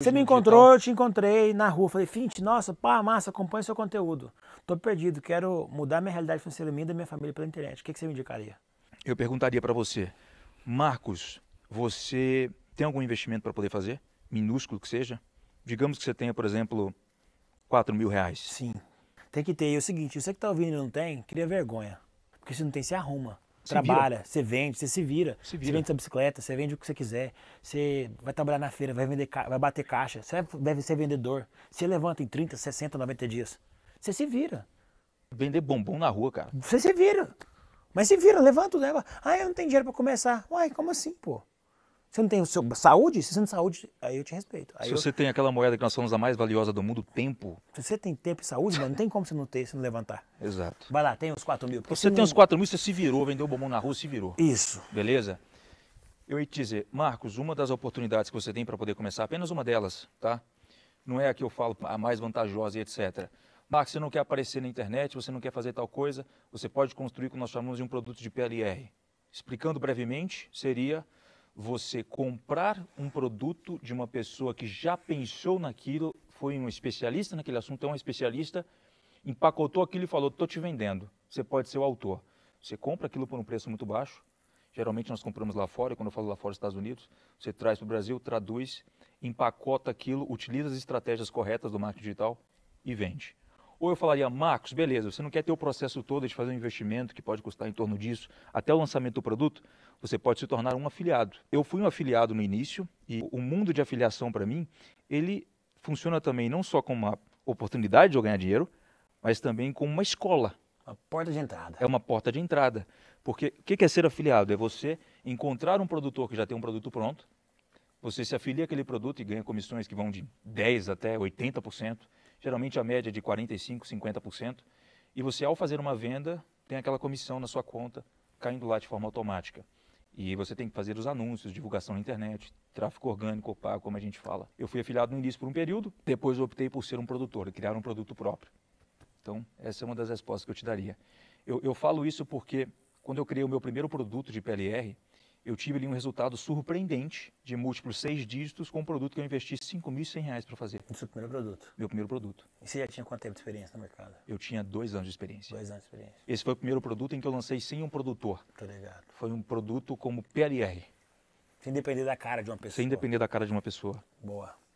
Você me encontrou, eu te encontrei na rua. Falei, Fint, nossa, pá, massa, acompanha seu conteúdo. Tô perdido, quero mudar minha realidade financeira minha e da minha família pela internet. O que, que você me indicaria? Eu perguntaria para você, Marcos, você tem algum investimento para poder fazer? Minúsculo que seja? Digamos que você tenha, por exemplo, 4 mil reais. Sim. Tem que ter. E é o seguinte, você que tá ouvindo e não tem, cria vergonha. Porque se não tem, se arruma se trabalha, vira. você vende, você se vira. Se vira. Você vende sua bicicleta, você vende o que você quiser. Você vai trabalhar na feira, vai, vender, vai bater caixa, você deve ser vendedor. Você levanta em 30, 60, 90 dias. Você se vira. Vender bombom na rua, cara. Você se vira. Mas se vira, levanta o negócio. Ah, eu não tenho dinheiro para começar. Uai, como assim, pô? Você não tem o seu saúde? Se você não tem saúde, aí eu te respeito. Aí se eu... você tem aquela moeda que nós falamos a mais valiosa do mundo, tempo. Se você tem tempo e saúde, mano, não tem como você não ter, se não levantar. Exato. Vai lá, tem uns 4 mil. se você, não... tem uns 4 mil, você se virou, vendeu o bombom na rua, se virou. Isso. Beleza? Eu ia te dizer, Marcos, uma das oportunidades que você tem para poder começar, apenas uma delas, tá? Não é a que eu falo a mais vantajosa e etc. Marcos, você não quer aparecer na internet, você não quer fazer tal coisa, você pode construir o que nós chamamos de um produto de PLR. Explicando brevemente, seria você comprar um produto de uma pessoa que já pensou naquilo, foi um especialista naquele assunto, é um especialista, empacotou aquilo e falou: estou te vendendo, você pode ser o autor. Você compra aquilo por um preço muito baixo. Geralmente nós compramos lá fora, e quando eu falo lá fora, Estados Unidos, você traz para o Brasil, traduz, empacota aquilo, utiliza as estratégias corretas do marketing digital e vende. Ou eu falaria, Marcos, beleza, você não quer ter o processo todo de fazer um investimento que pode custar em torno disso até o lançamento do produto? Você pode se tornar um afiliado. Eu fui um afiliado no início e o mundo de afiliação para mim, ele funciona também não só como uma oportunidade de eu ganhar dinheiro, mas também como uma escola. Uma porta de entrada. É uma porta de entrada. Porque o que é ser afiliado? É você encontrar um produtor que já tem um produto pronto, você se afilia àquele produto e ganha comissões que vão de 10% até 80% geralmente a média é de 45%, 50%, e você, ao fazer uma venda, tem aquela comissão na sua conta caindo lá de forma automática. E você tem que fazer os anúncios, divulgação na internet, tráfego orgânico, opaco, como a gente fala. Eu fui afiliado no início por um período, depois eu optei por ser um produtor, criar um produto próprio. Então, essa é uma das respostas que eu te daria. Eu, eu falo isso porque, quando eu criei o meu primeiro produto de PLR, eu tive ali um resultado surpreendente de múltiplos seis dígitos com um produto que eu investi R$ 5.100 para fazer. O seu primeiro produto? Meu primeiro produto. E você já tinha quanto tempo de experiência no mercado? Eu tinha dois anos de experiência. Dois anos de experiência. Esse foi o primeiro produto em que eu lancei sem um produtor. Tá ligado. Foi um produto como PLR. Sem depender da cara de uma pessoa. Sem depender da cara de uma pessoa. Boa.